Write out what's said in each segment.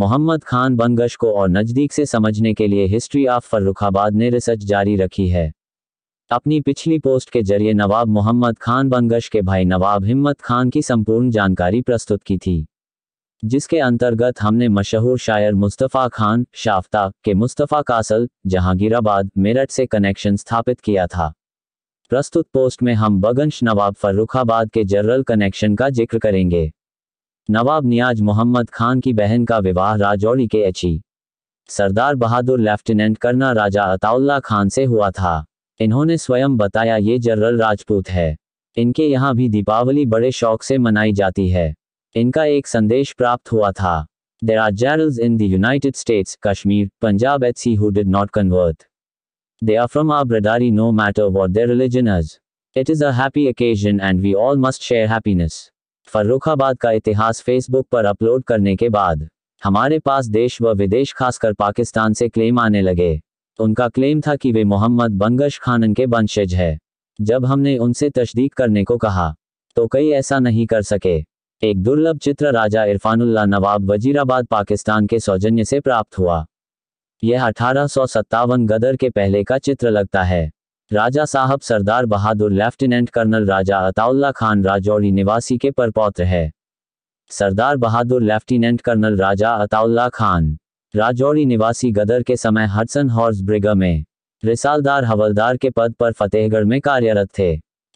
मोहम्मद खान बनगश को और नज़दीक से समझने के लिए हिस्ट्री ऑफ फर्रुखाबाद ने रिसर्च जारी रखी है अपनी पिछली पोस्ट के जरिए नवाब मोहम्मद खान बनगश के भाई नवाब हिम्मत खान की संपूर्ण जानकारी प्रस्तुत की थी जिसके अंतर्गत हमने मशहूर शायर मुस्तफ़ा खान शाफ्ता के मुस्तफ़ा कासल जहांगीराबाद मेरठ से कनेक्शन स्थापित किया था प्रस्तुत पोस्ट में हम बगंश नवाब फर्रुखाबाद के जनरल कनेक्शन का जिक्र करेंगे नवाब नियाज मोहम्मद खान की बहन का विवाह राजौड़ी के एची सरदार बहादुर लेफ्टिनेंट कर्नल राजा अताउल्ला खान से हुआ था इन्होंने स्वयं बताया ये जनरल राजपूत है इनके यहाँ भी दीपावली बड़े शौक से मनाई जाती है इनका एक संदेश प्राप्त हुआ था there are general in the United States Kashmir Punjab etc who did not convert they are from our biradari no matter what their religion it is is a happy occasion and we all must share Farrukhabad का इतिहास Facebook पर upload करने के बाद हमारे पास देश व विदेश खासकर पाकिस्तान से क्लेम आने लगे उनका क्लेम था कि वे मोहम्मद बंगश खानन के वंशज है जब हमने उनसे तस्दीक करने को कहा तो कई ऐसा नहीं कर सके एक दुर्लभ चित्र राजा इरफानुल्ला नवाब वजीराबाद पाकिस्तान के सौजन्य से प्राप्त हुआ यह अठारह गदर के पहले का चित्र लगता है राजा साहब सरदार बहादुर लेफ्टिनेंट कर्नल राजा अताउल्ला खान राजौरी निवासी के परपौत्र है सरदार बहादुर लेफ्टिनेंट कर्नल राजा अताउल्ला खान राजौरी निवासी गदर के समय हडसन हॉर्स ब्रिगा में रिसालदार हवलदार के पद पर फतेहगढ़ में कार्यरत थे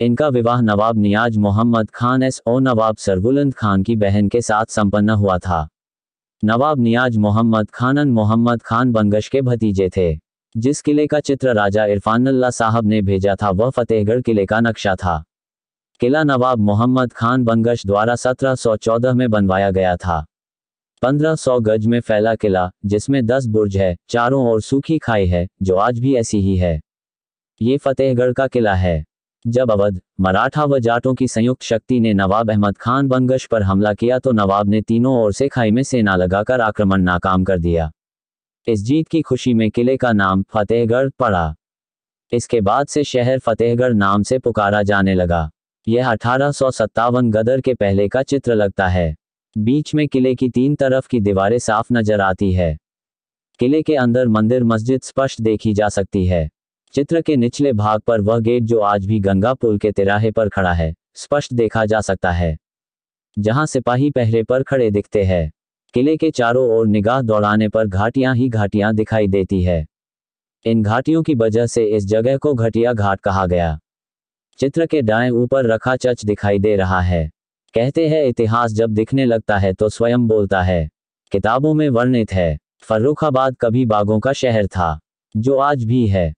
इनका विवाह नवाब नियाज मोहम्मद खान एस ओ नवाब सरबुलंद खान की बहन के साथ संपन्न हुआ था नवाब नियाज मोहम्मद खानन मोहम्मद खान बंगश के भतीजे थे जिस किले का चित्र राजा इरफान अल्लाह साहब ने भेजा था वह फतेहगढ़ किले का नक्शा था किला नवाब मोहम्मद खान बंगश द्वारा 1714 में बनवाया गया था 1500 गज में फैला किला जिसमें 10 बुर्ज है चारों ओर सूखी खाई है जो आज भी ऐसी ही है ये फतेहगढ़ का किला है जब अवध मराठा व जाटों की संयुक्त शक्ति ने नवाब अहमद खान बंगश पर हमला किया तो नवाब ने तीनों ओर से खाई में सेना लगाकर आक्रमण नाकाम कर दिया इस जीत की खुशी में किले का नाम फतेहगढ़ पड़ा इसके बाद से शहर फतेहगढ़ नाम से पुकारा जाने लगा यह अठारह गदर के पहले का चित्र लगता है बीच में किले की तीन तरफ की दीवारें साफ नजर आती है किले के अंदर मंदिर मस्जिद स्पष्ट देखी जा सकती है चित्र के निचले भाग पर वह गेट जो आज भी गंगा पुल के तिराहे पर खड़ा है स्पष्ट देखा जा सकता है जहां सिपाही पहरे पर खड़े दिखते हैं किले के चारों ओर निगाह दौड़ाने पर घाटियां ही घाटियां दिखाई देती है इन घाटियों की वजह से इस जगह को घटिया घाट कहा गया चित्र के दाएं ऊपर रखा चर्च दिखाई दे रहा है कहते हैं इतिहास जब दिखने लगता है तो स्वयं बोलता है किताबों में वर्णित है फर्रुखाबाद कभी बागों का शहर था जो आज भी है